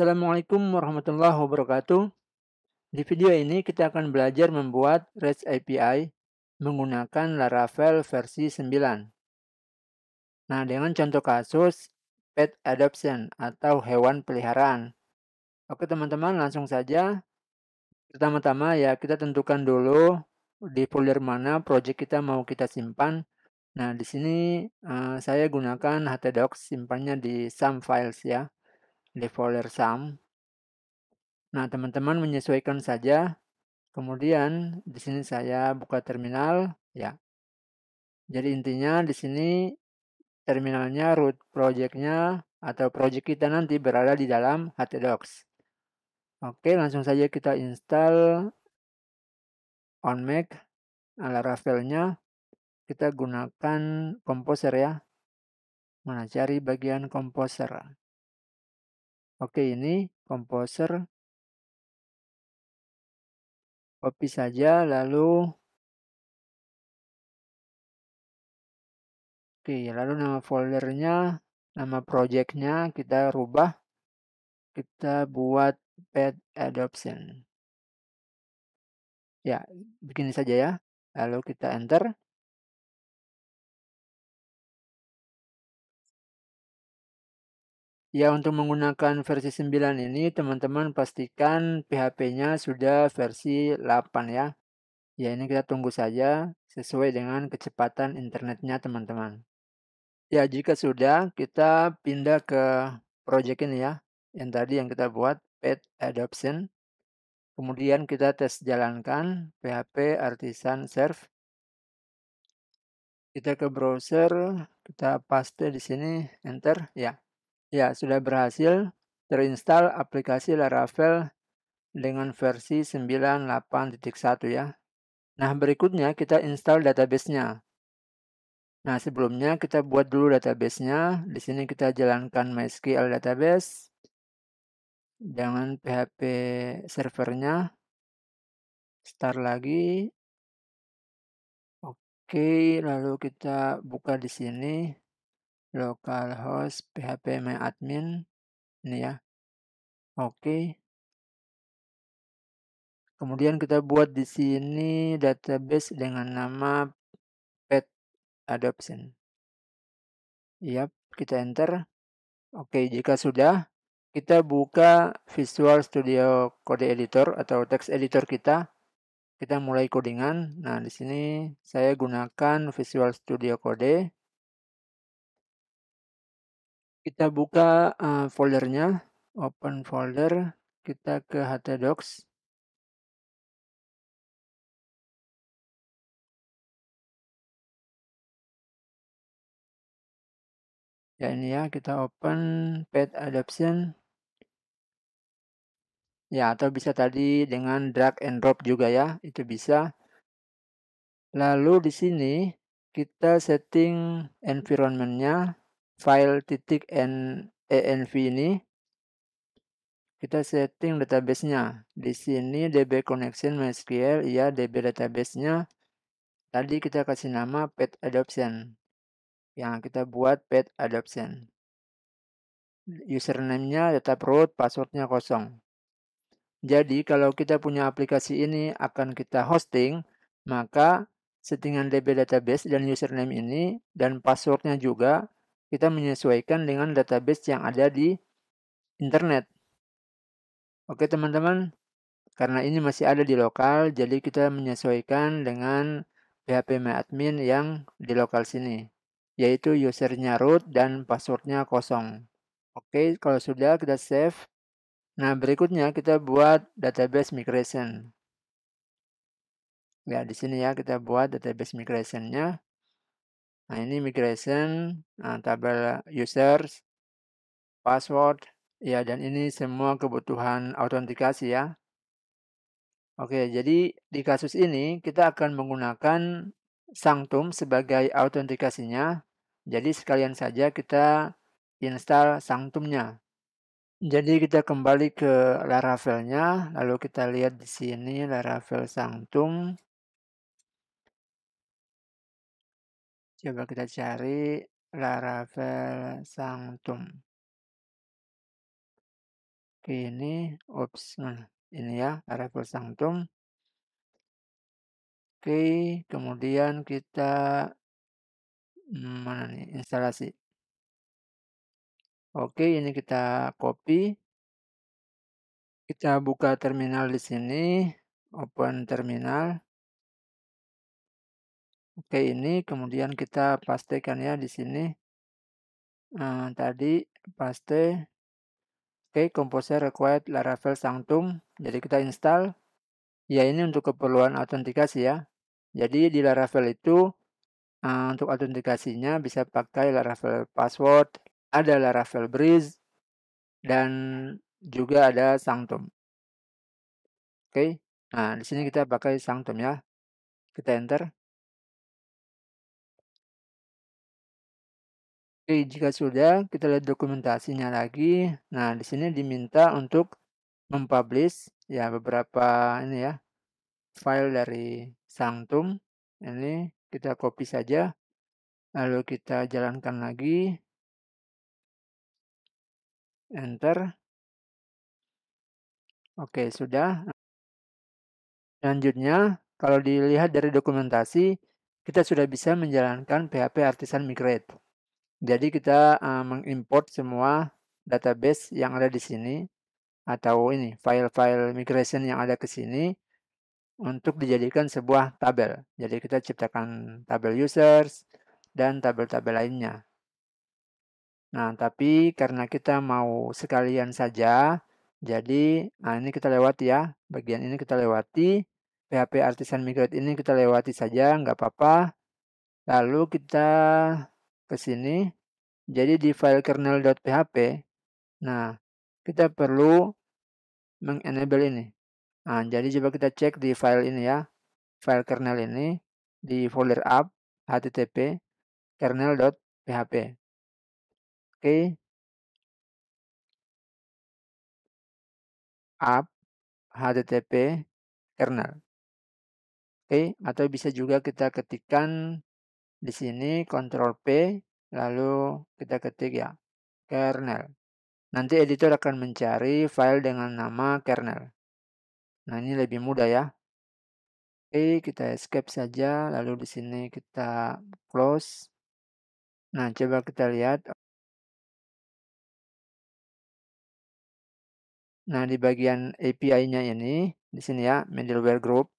Assalamualaikum warahmatullahi wabarakatuh. Di video ini kita akan belajar membuat REST API menggunakan Laravel versi 9. Nah, dengan contoh kasus pet adoption atau hewan peliharaan. Oke teman-teman, langsung saja. Pertama-tama ya kita tentukan dulu di folder mana project kita mau kita simpan. Nah, di sini uh, saya gunakan htdocs simpannya di some files ya di folder sum. Nah, teman-teman menyesuaikan saja. Kemudian di sini saya buka terminal, ya. Jadi intinya di sini terminalnya root projectnya atau project kita nanti berada di dalam htdocs. Oke, langsung saja kita install on Mac Rafaelnya. Kita gunakan komposer ya. Mana cari bagian komposer. Oke, ini composer copy saja lalu Oke, lalu nama foldernya, nama projectnya kita rubah. Kita buat pet adoption. Ya, begini saja ya. Lalu kita enter. Ya, untuk menggunakan versi 9 ini, teman-teman pastikan PHP-nya sudah versi 8 ya. Ya, ini kita tunggu saja sesuai dengan kecepatan internetnya teman-teman. Ya, jika sudah, kita pindah ke project ini ya. Yang tadi yang kita buat, pet adoption. Kemudian kita tes jalankan PHP artisan serve. Kita ke browser, kita paste di sini, enter, ya Ya, sudah berhasil terinstall aplikasi Laravel dengan versi 98.1 ya. Nah, berikutnya kita install database-nya. Nah, sebelumnya kita buat dulu database-nya. Di sini kita jalankan MySQL database. dengan PHP servernya. Start lagi. Oke, lalu kita buka di sini localhost php phpmyadmin ini ya oke okay. kemudian kita buat di sini database dengan nama pet adoption yap kita enter oke okay, jika sudah kita buka Visual Studio Code Editor atau text editor kita kita mulai codingan. Nah, di sini saya gunakan Visual Studio Code. Kita buka, uh, foldernya, open folder, kita ke htdocs. Ya ini ya, kita open Pet adoption. Ya atau bisa tadi dengan drag and drop juga ya, itu bisa. Lalu di sini kita setting environmentnya file titik env ini kita setting databasenya. Di sini db connection MySQL, ya db database-nya Tadi kita kasih nama pet adoption. Yang kita buat pet adoption. Username-nya tetap root, password-nya kosong. Jadi kalau kita punya aplikasi ini akan kita hosting, maka settingan db database dan username ini dan passwordnya juga kita menyesuaikan dengan database yang ada di internet. Oke teman-teman, karena ini masih ada di lokal, jadi kita menyesuaikan dengan phpmyadmin yang di lokal sini, yaitu usernya root dan passwordnya kosong. Oke, kalau sudah kita save. Nah, berikutnya kita buat database migration. Ya, di sini ya kita buat database migration-nya. Nah, ini migration, uh, tabel users, password, ya, dan ini semua kebutuhan autentikasi ya. Oke, jadi di kasus ini kita akan menggunakan Sanctum sebagai autentikasinya. Jadi sekalian saja kita install Sanctumnya. Jadi kita kembali ke Laravelnya, lalu kita lihat di sini Laravel Sanctum. Coba kita cari Laravel Sanctum. Oke, ini ups. Nah, ini ya Laravel Sanctum. Oke, kemudian kita mana nih instalasi. Oke, ini kita copy. Kita buka terminal di sini, open terminal. Oke, ini kemudian kita pastikan ya di sini. Nah, tadi paste Oke, komposer Composer required Laravel Sanctum. Jadi kita install. Ya, ini untuk keperluan autentikasi ya. Jadi di Laravel itu uh, untuk autentikasinya bisa pakai Laravel Password, ada Laravel Breeze, dan juga ada Sanctum. Oke, nah di sini kita pakai Sanctum ya. Kita enter. Oke, jika sudah, kita lihat dokumentasinya lagi. Nah, di sini diminta untuk mempublish ya beberapa ini ya file dari Sanctum. Ini kita copy saja. Lalu kita jalankan lagi. Enter. Oke, sudah. Selanjutnya, kalau dilihat dari dokumentasi, kita sudah bisa menjalankan PHP Artisan Migrate. Jadi kita uh, mengimport semua database yang ada di sini atau ini file-file migration yang ada ke sini untuk dijadikan sebuah tabel. Jadi kita ciptakan tabel users dan tabel-tabel lainnya. Nah, tapi karena kita mau sekalian saja, jadi nah ini kita lewati ya. Bagian ini kita lewati. PHP Artisan Migrate ini kita lewati saja, nggak apa-apa. Lalu kita ke sini. Jadi di file kernel.php, nah kita perlu mengenable ini. Nah, jadi coba kita cek di file ini ya. File kernel ini di folder app http kernel.php. Oke. Okay. app http kernel. Oke, okay. atau bisa juga kita ketikkan di sini Ctrl P, lalu kita ketik ya, kernel. Nanti editor akan mencari file dengan nama kernel. Nah, ini lebih mudah ya. Oke, kita escape saja, lalu di sini kita close. Nah, coba kita lihat. Nah, di bagian API-nya ini, di sini ya, middleware group.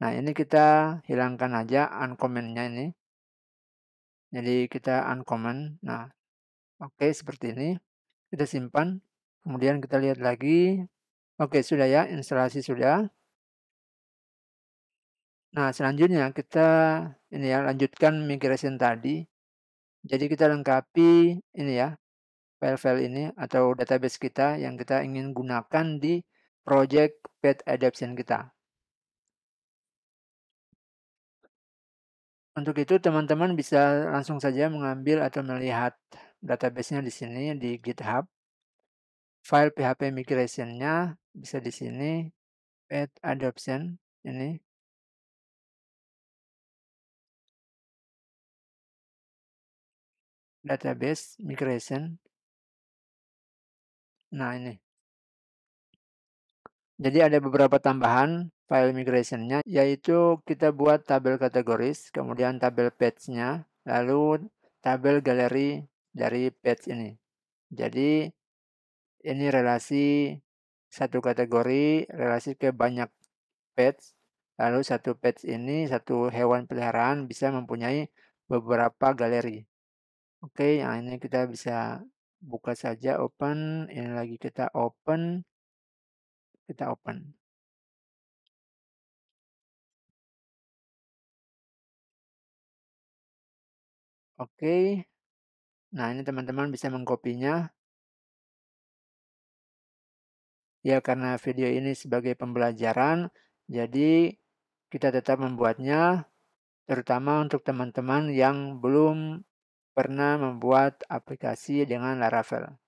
Nah, ini kita hilangkan aja uncomment-nya ini. Jadi kita uncommon. Nah, oke okay, seperti ini. Kita simpan. Kemudian kita lihat lagi. Oke, okay, sudah ya, instalasi sudah. Nah, selanjutnya kita ini ya lanjutkan migration tadi. Jadi kita lengkapi ini ya file-file ini atau database kita yang kita ingin gunakan di project pet adoption kita. Untuk itu teman-teman bisa langsung saja mengambil atau melihat database-nya di sini di GitHub. File PHP migration-nya bisa di sini add adoption ini. Database migration. Nah, ini. Jadi ada beberapa tambahan file migrationnya yaitu kita buat tabel kategoris kemudian tabel page-nya lalu tabel galeri dari page ini jadi ini relasi satu kategori relasi ke banyak page lalu satu page ini satu hewan peliharaan bisa mempunyai beberapa galeri oke yang ini kita bisa buka saja open ini lagi kita open kita open Oke. Nah, ini teman-teman bisa mengkopinya. Ya, karena video ini sebagai pembelajaran, jadi kita tetap membuatnya, terutama untuk teman-teman yang belum pernah membuat aplikasi dengan Laravel.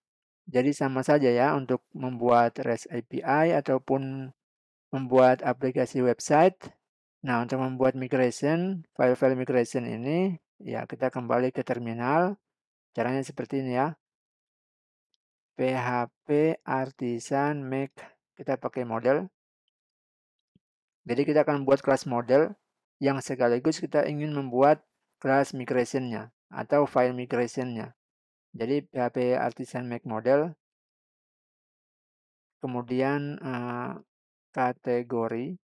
Jadi sama saja ya untuk membuat REST API ataupun membuat aplikasi website. Nah, untuk membuat migration, file-file migration ini, Ya, kita kembali ke terminal. Caranya seperti ini ya. PHP artisan make kita pakai model. Jadi kita akan buat kelas model yang sekaligus kita ingin membuat kelas migrationnya atau file migrationnya Jadi PHP artisan make model kemudian uh, kategori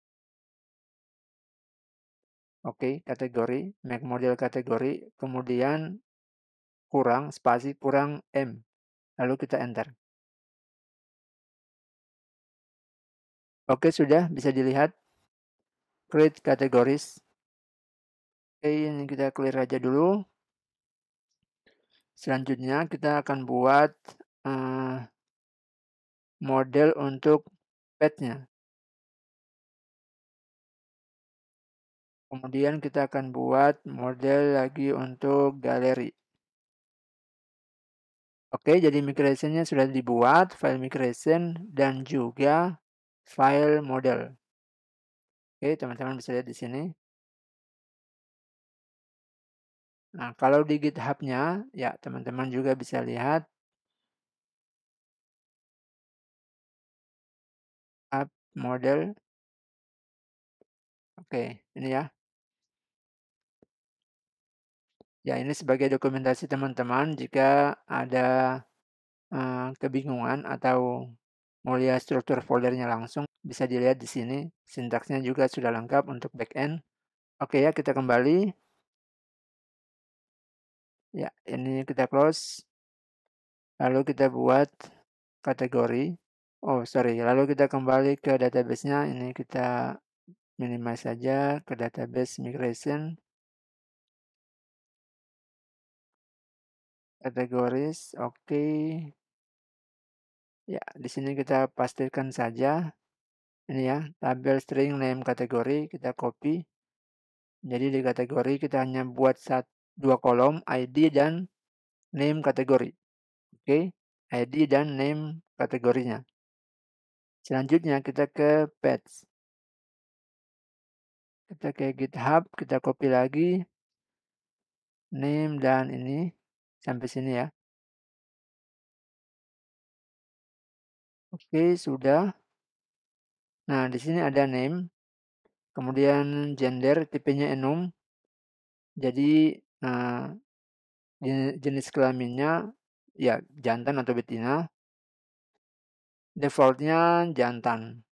Oke, okay, kategori, make model kategori, kemudian kurang spasi kurang M. Lalu kita enter. Oke, okay, sudah bisa dilihat. Create categories. Oke, okay, ini kita clear aja dulu. Selanjutnya kita akan buat uh, model untuk petnya. Kemudian kita akan buat model lagi untuk galeri. Oke, jadi migrationnya sudah dibuat, file migration dan juga file model. Oke, teman-teman bisa lihat di sini. Nah, kalau di GitHub-nya, ya teman-teman juga bisa lihat app model. Oke, ini ya. Ya, ini sebagai dokumentasi teman-teman jika ada uh, kebingungan atau mau lihat struktur foldernya langsung, bisa dilihat di sini. Sintaksnya juga sudah lengkap untuk backend. Oke ya, kita kembali. Ya, ini kita close. Lalu kita buat kategori. Oh, sorry. Lalu kita kembali ke database-nya. Ini kita minimize saja ke database migration. Kategoris, oke. Ya, di sini kita pastikan saja. Ini ya, tabel string name kategori, kita copy. Jadi di kategori kita hanya buat satu, dua kolom, ID dan name kategori. Oke, ID dan name kategorinya. Selanjutnya kita ke page. Kita ke GitHub, kita copy lagi. Name dan ini Sampai sini ya. Oke, sudah. Nah, di sini ada name. Kemudian gender, tipenya enum. Jadi, uh, jenis kelaminnya ya jantan atau betina. Defaultnya jantan.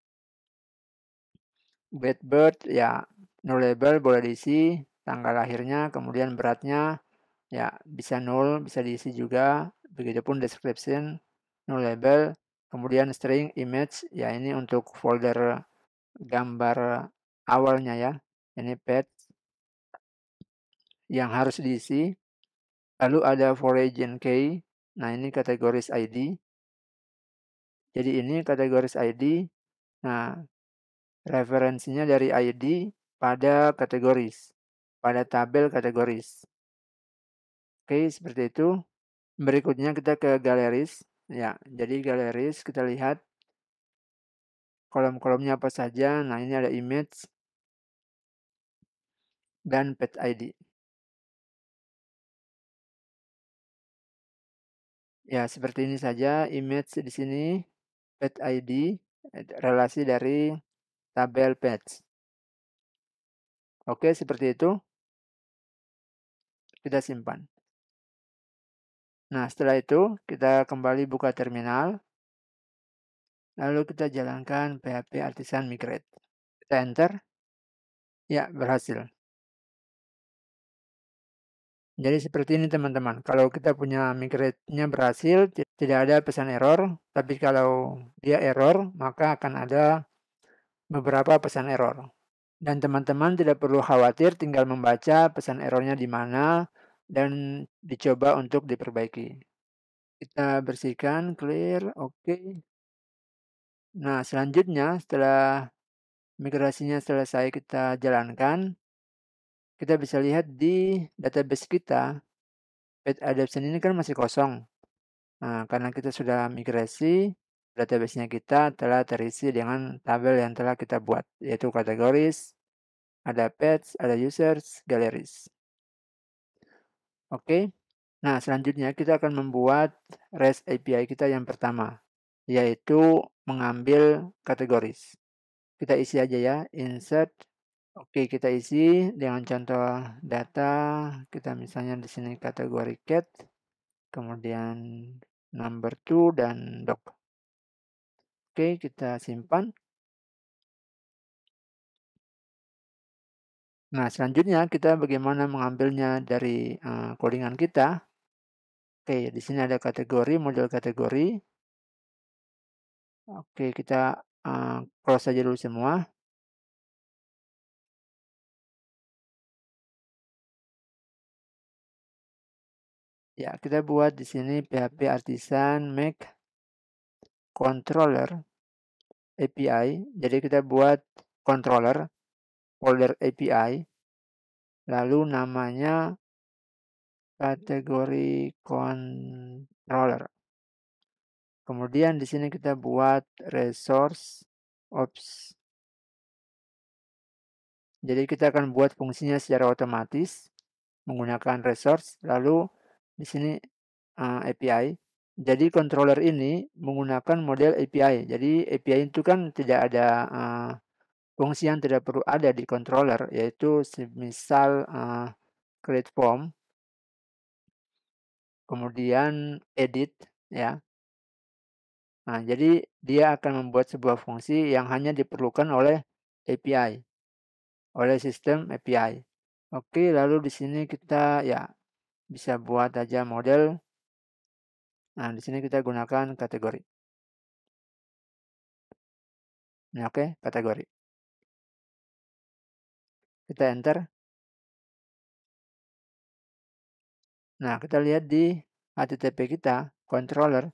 Bad bird ya no label boleh diisi tanggal lahirnya, kemudian beratnya, ya bisa null bisa diisi juga begitupun description null label kemudian string image ya ini untuk folder gambar awalnya ya ini pet yang harus diisi lalu ada foreign key nah ini kategoris ID jadi ini kategoris ID nah referensinya dari ID pada kategoris pada tabel kategoris Oke, seperti itu. Berikutnya kita ke galeris. Ya, jadi galeris kita lihat kolom-kolomnya apa saja. Nah, ini ada image dan pet ID. Ya, seperti ini saja image di sini, pet ID, relasi dari tabel page. Oke, seperti itu. Kita simpan. Nah, setelah itu kita kembali buka terminal. Lalu kita jalankan PHP artisan migrate. Kita enter. Ya, berhasil. Jadi seperti ini teman-teman. Kalau kita punya migrate-nya berhasil, tidak ada pesan error. Tapi kalau dia error, maka akan ada beberapa pesan error. Dan teman-teman tidak perlu khawatir tinggal membaca pesan errornya di mana, dan dicoba untuk diperbaiki. Kita bersihkan, clear, oke. Nah, selanjutnya setelah migrasinya selesai kita jalankan, kita bisa lihat di database kita, pet adoption ini kan masih kosong. Nah, karena kita sudah migrasi, database-nya kita telah terisi dengan tabel yang telah kita buat, yaitu kategoris, ada pets, ada users, galleries. Oke. Nah, selanjutnya kita akan membuat REST API kita yang pertama, yaitu mengambil kategoris. Kita isi aja ya, insert. Oke, kita isi dengan contoh data. Kita misalnya di sini kategori cat, kemudian number two dan dog. Oke, kita simpan. Nah, selanjutnya kita bagaimana mengambilnya dari uh, codingan kita. Oke, di sini ada kategori, model kategori. Oke, kita uh, close saja dulu semua. Ya, kita buat di sini PHP artisan make controller API. Jadi kita buat controller folder API, lalu namanya kategori controller. Kemudian di sini kita buat resource ops. Jadi kita akan buat fungsinya secara otomatis menggunakan resource lalu di sini uh, eh, API. Jadi controller ini menggunakan model API. Jadi API itu kan tidak ada uh, fungsi yang tidak perlu ada di controller yaitu misal uh, eh, create form kemudian edit ya nah jadi dia akan membuat sebuah fungsi yang hanya diperlukan oleh API oleh sistem API oke lalu di sini kita ya bisa buat aja model nah di sini kita gunakan kategori nah, oke kategori kita enter. Nah, kita lihat di HTTP kita, controller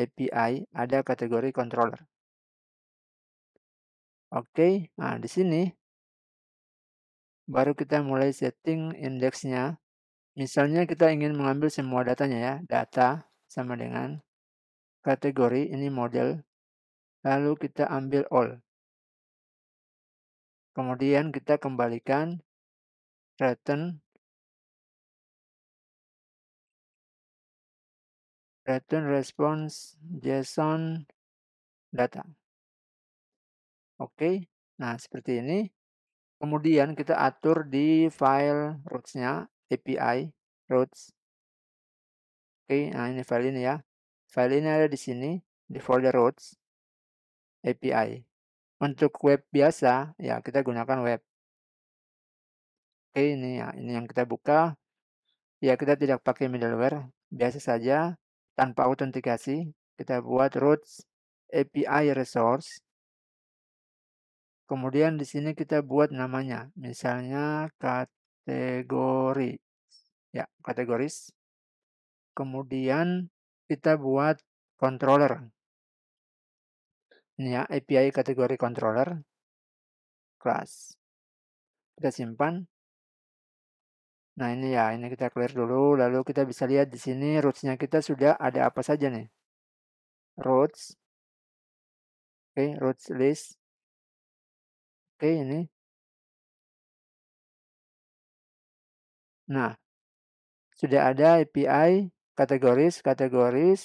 API, ada kategori controller. Oke, nah di sini baru kita mulai setting indeksnya. Misalnya kita ingin mengambil semua datanya ya, data sama dengan kategori, ini model. Lalu kita ambil all. Kemudian kita kembalikan return return response JSON data. Oke, nah seperti ini. Kemudian kita atur di file roots API roots. Oke, nah ini file ini ya. File ini ada di sini, di folder roots, API. Untuk web biasa, ya kita gunakan web. Oke, ini ya, ini yang kita buka. Ya, kita tidak pakai middleware, biasa saja tanpa autentikasi. Kita buat routes API resource. Kemudian di sini kita buat namanya, misalnya kategori. Ya, kategoris. Kemudian kita buat controller. Ini ya, API kategori controller class. Kita simpan. Nah, ini ya, ini kita clear dulu. Lalu kita bisa lihat di sini rootsnya kita sudah ada apa saja nih. Roots. Oke, okay, roots list. Oke, okay, ini. Nah, sudah ada API kategoris, kategoris,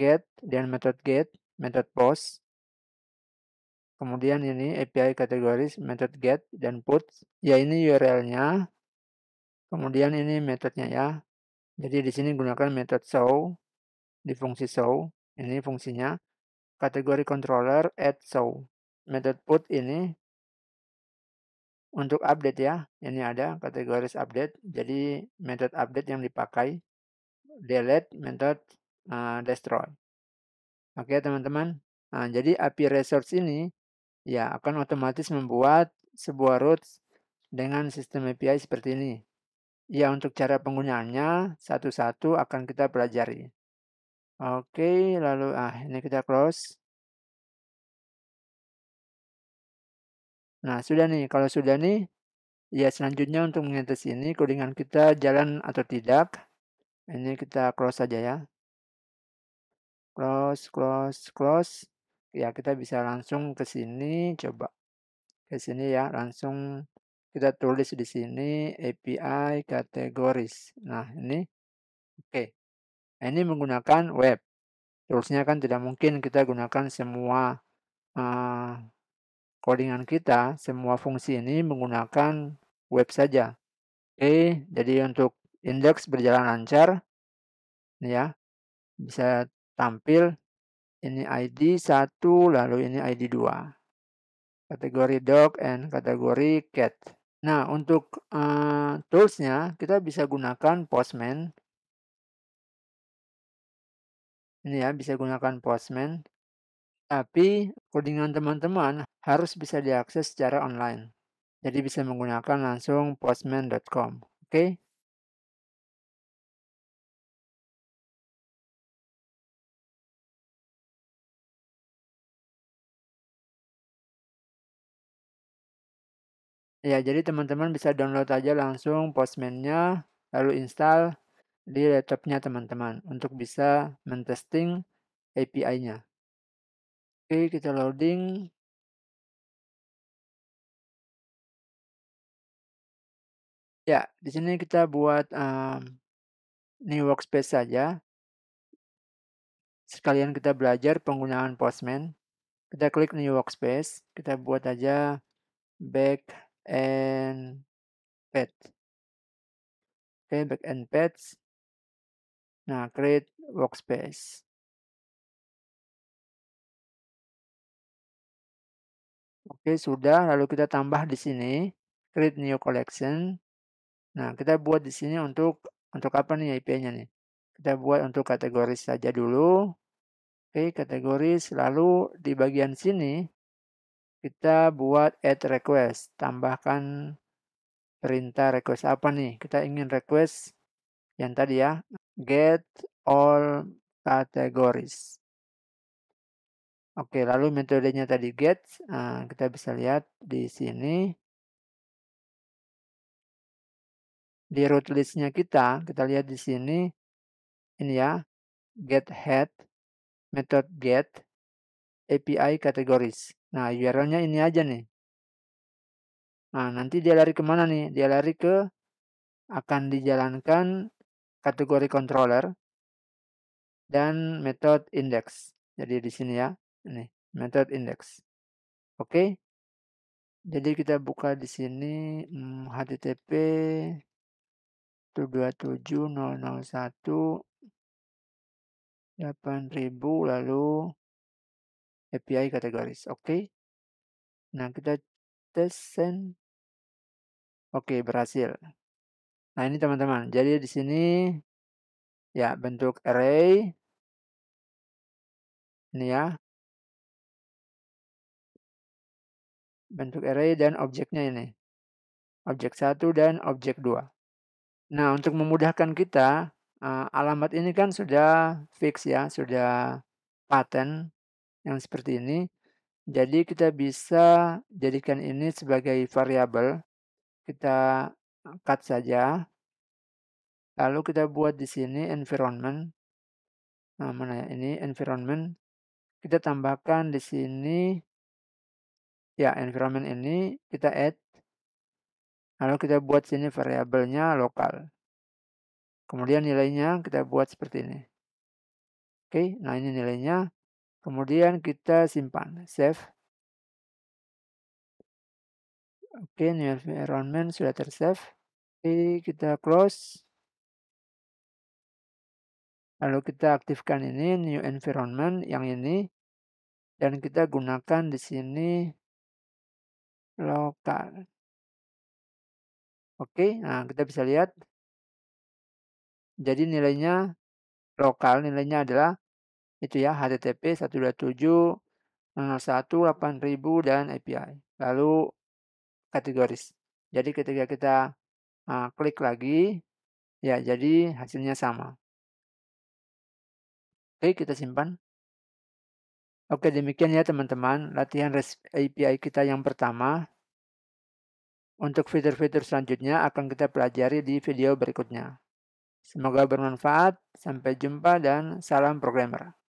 get, dan method get method post. Kemudian ini API kategoris, method get dan put. Ya ini URL-nya. Kemudian ini metodenya ya. Jadi di sini gunakan method show di fungsi show. Ini fungsinya. Kategori controller add show. method put ini untuk update ya. Ini ada kategoris update. Jadi method update yang dipakai. Delete method uh, destroy. Oke teman-teman. Nah, jadi API Resource ini ya akan otomatis membuat sebuah root dengan sistem API seperti ini. Ya untuk cara penggunaannya satu-satu akan kita pelajari. Oke, lalu ah ini kita close. Nah, sudah nih. Kalau sudah nih, ya selanjutnya untuk mengetes ini, codingan kita jalan atau tidak. Ini kita close saja ya close close close ya kita bisa langsung ke sini coba ke sini ya langsung kita tulis di sini API kategoris nah ini oke okay. ini menggunakan web Terusnya kan tidak mungkin kita gunakan semua uh, codingan kita semua fungsi ini menggunakan web saja oke okay. jadi untuk indeks berjalan lancar ya bisa tampil ini ID 1 lalu ini ID 2. Kategori dog and kategori cat. Nah, untuk uh, toolsnya kita bisa gunakan Postman. Ini ya, bisa gunakan Postman. Tapi kodingan teman-teman harus bisa diakses secara online. Jadi bisa menggunakan langsung postman.com. Oke. Okay? Ya, jadi teman-teman bisa download aja langsung Postman-nya, lalu install di laptopnya teman-teman untuk bisa mentesting API-nya. Oke, kita loading. Ya, di sini kita buat um, new workspace saja. Sekalian kita belajar penggunaan Postman. Kita klik new workspace. Kita buat aja back and path, Okay, back and pets. Nah, create workspace. Oke, sudah. Lalu kita tambah di sini create new collection. Nah, kita buat di sini untuk untuk apa nih IP-nya nih? Kita buat untuk kategori saja dulu. Oke, kategori lalu di bagian sini kita buat add request. Tambahkan perintah request apa nih? Kita ingin request yang tadi ya. Get all categories. Oke, lalu metodenya tadi get. Eh, kita bisa lihat di sini. Di root listnya kita, kita lihat di sini. Ini ya, get head, method get. API categories. Nah, URL-nya ini aja nih. Nah, nanti dia lari kemana nih? Dia lari ke akan dijalankan kategori controller dan method index. Jadi di sini ya, ini method index. Oke. Okay. Jadi kita buka di sini hmm, http 727001 8000 lalu API kategoris. Oke. Okay. Nah, kita tes send. Oke, okay, berhasil. Nah, ini teman-teman. Jadi di sini ya bentuk array ini ya. Bentuk array dan objeknya ini. Objek 1 dan objek 2. Nah, untuk memudahkan kita, eh, alamat ini kan sudah fix ya, sudah paten yang seperti ini. Jadi kita bisa jadikan ini sebagai variabel. Kita cut saja. Lalu kita buat di sini environment. Nah, mana ya? Ini environment. Kita tambahkan di sini ya environment ini kita add lalu kita buat sini variabelnya lokal kemudian nilainya kita buat seperti ini oke nah ini nilainya Kemudian kita simpan, save. Oke, new environment sudah tersave. Oke, kita close. Lalu kita aktifkan ini new environment yang ini dan kita gunakan di sini lokal. Oke, nah kita bisa lihat. Jadi nilainya lokal nilainya adalah itu ya http 127.0.1.8000 eh, dan API. Lalu kategoris. Jadi ketika kita uh, klik lagi, ya jadi hasilnya sama. Oke, kita simpan. Oke, demikian ya teman-teman latihan API kita yang pertama. Untuk fitur-fitur selanjutnya akan kita pelajari di video berikutnya. Semoga bermanfaat, sampai jumpa dan salam programmer.